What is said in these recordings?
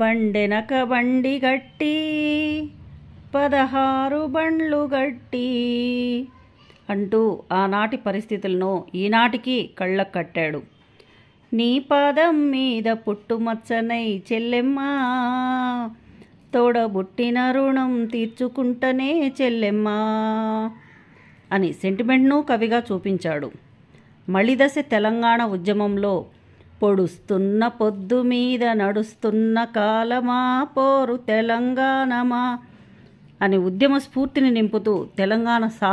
బండెనక బండి గట్టి పదహారు బండ్లు గట్టి అంటూ ఆనాటి పరిస్థితులను ఈనాటికి కళ్ళకు కట్టాడు నీ పాదం మీద పుట్టుమచ్చనై చెల్లెమ్మా తోడబుట్టిన రుణం తీర్చుకుంటనే చెల్లెమ్మా అని సెంటిమెంట్ను కవిగా చూపించాడు మళిదశ తెలంగాణ ఉద్యమంలో పొడుస్తున్న పొద్దు మీద నడుస్తున్న కాలమా పోరు తెలంగాణమా అని ఉద్యమ స్ఫూర్తిని నింపుతూ తెలంగాణ సా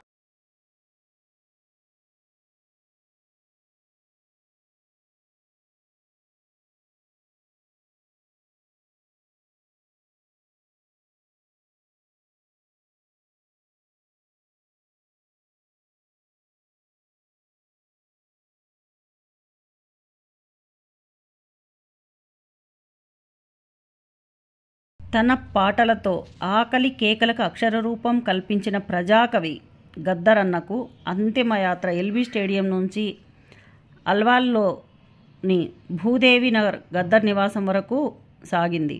తన పాటలతో ఆకలి కేకలకు అక్షర రూపం కల్పించిన ప్రజాకవి గద్దరన్నకు అంతిమయాత్ర ఎల్బీ స్టేడియం నుంచి అల్వాల్లోని భూదేవి నగర్ గద్దర్ నివాసం వరకు సాగింది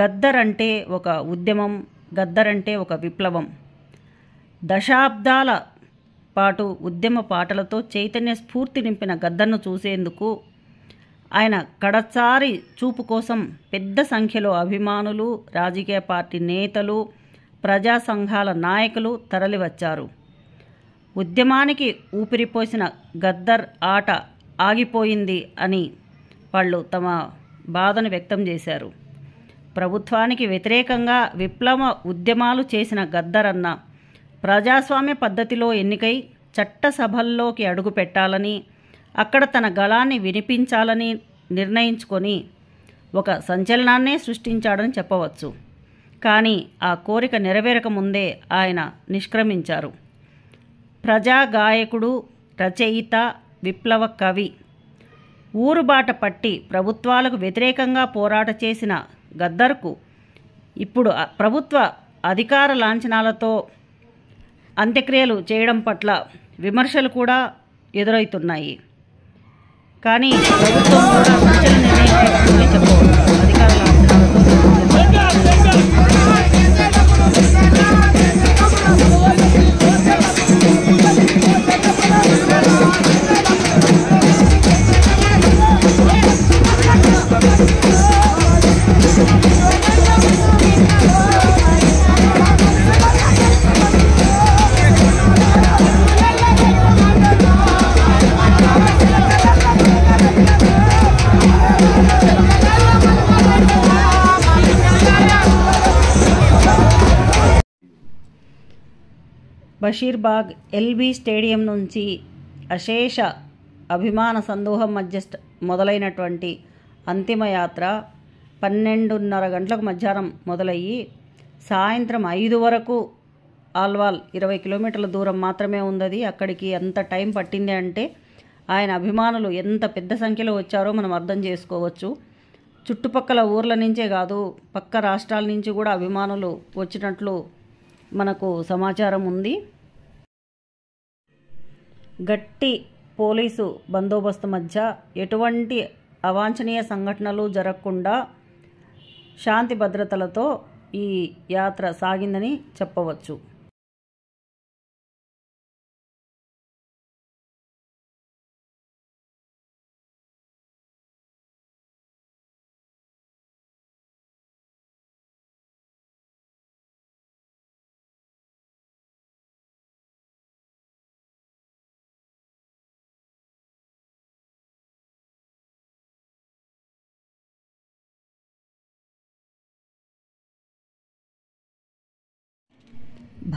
గద్దర్ అంటే ఒక ఉద్యమం గద్దర్ అంటే ఒక విప్లవం దశాబ్దాల పాటు ఉద్యమ పాటలతో చైతన్య స్ఫూర్తి నింపిన గద్దర్ను చూసేందుకు ఆయన కడచారి చూపు కోసం పెద్ద సంఖ్యలో అభిమానులు రాజకీయ పార్టీ నేతలు ప్రజా సంఘాల నాయకులు తరలివచ్చారు ఉద్యమానికి ఊపిరిపోసిన గద్దర్ ఆట ఆగిపోయింది అని వాళ్ళు తమ బాధను వ్యక్తం చేశారు ప్రభుత్వానికి వ్యతిరేకంగా విప్లవ ఉద్యమాలు చేసిన గద్దర్ అన్న ప్రజాస్వామ్య పద్ధతిలో ఎన్నికై చట్టసభల్లోకి అడుగుపెట్టాలని అక్కడ తన గళాన్ని వినిపించాలని నిర్ణయించుకొని ఒక సంచలనాన్నే సృష్టించాడని చెప్పవచ్చు కానీ ఆ కోరిక నెరవేరకముందే ఆయన నిష్క్రమించారు ప్రజా గాయకుడు రచయిత విప్లవ కవి ఊరుబాట పట్టి ప్రభుత్వాలకు వ్యతిరేకంగా పోరాట చేసిన గద్దర్కు ఇప్పుడు ప్రభుత్వ అధికార లాంఛనాలతో అంత్యక్రియలు చేయడం పట్ల విమర్శలు కూడా ఎదురవుతున్నాయి కానీ ప్రభుత్వం కూడా సూచన నిర్ణయం తీసుకుందని చెప్పుకోవచ్చు అధికారుల అంచనాలతో బషీర్బాగ్ ఎల్బీ స్టేడియం నుంచి అశేష అభిమాన సందోహం మధ్య మొదలైనటువంటి అంతిమయాత్ర పన్నెండున్నర గంటలకు మధ్యాహ్నం మొదలయ్యి సాయంత్రం ఐదు వరకు ఆల్వాల్ ఇరవై కిలోమీటర్ల దూరం మాత్రమే ఉందది అక్కడికి ఎంత టైం పట్టింది అంటే ఆయన అభిమానులు ఎంత పెద్ద సంఖ్యలో వచ్చారో మనం అర్థం చేసుకోవచ్చు చుట్టుపక్కల ఊర్ల నుంచే కాదు పక్క రాష్ట్రాల నుంచి కూడా అభిమానులు వచ్చినట్లు మనకు సమాచారం ఉంది గట్టి పోలీసు బందోబస్తు మధ్య ఎటువంటి అవాంఛనీయ సంఘటనలు జరగకుండా శాంతి భద్రతలతో ఈ యాత్ర సాగిందని చెప్పవచ్చు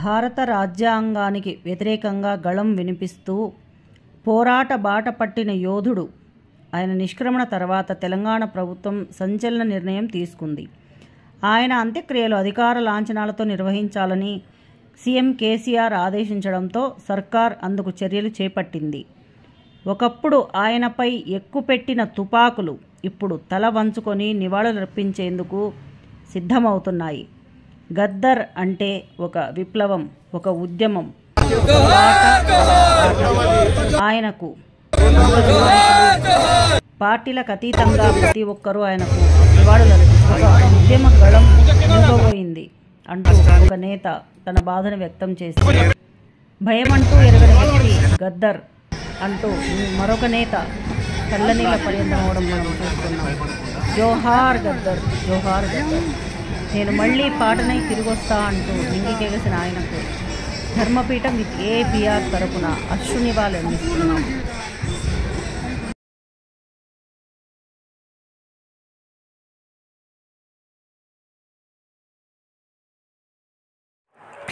భారత రాజ్యాంగానికి వ్యతిరేకంగా గళం వినిపిస్తూ పోరాట బాట పట్టిన యోధుడు ఆయన నిష్క్రమణ తర్వాత తెలంగాణ ప్రభుత్వం సంచలన నిర్ణయం తీసుకుంది ఆయన అంత్యక్రియలు అధికార లాంఛనాలతో నిర్వహించాలని సీఎం కేసీఆర్ ఆదేశించడంతో సర్కార్ అందుకు చర్యలు చేపట్టింది ఒకప్పుడు ఆయనపై ఎక్కుపెట్టిన తుపాకులు ఇప్పుడు తల వంచుకొని నివాళులర్పించేందుకు సిద్ధమవుతున్నాయి గద్దర్ అంటే ఒక విప్లవం ఒక ఉద్యమం ఆయనకు పార్టీలకు అతీతంగా ప్రతి ఒక్కరూ ఆయనకు నివాళులను ఉద్యమ గళం నింపబోయింది అంటూ ఒక నేత తన బాధను వ్యక్తం చేసి భయమంటూ ఎరగని వ్యక్తి గద్దర్ అంటూ మరొక నేత కళ్ళనీళ్ళ పర్యంతం అవడం మనం చూస్తున్నాం జోహార్ గద్దర్ జోహార్ గద్దర్ నేను మళ్ళీ పాటనై వస్తా అంటూ నింగికెగసిన ఆయనకు ధర్మపీఠం విత్ ఏబిఆర్ తరపున అశ్వినివాలు అందిస్తున్నాం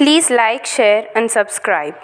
please like share and subscribe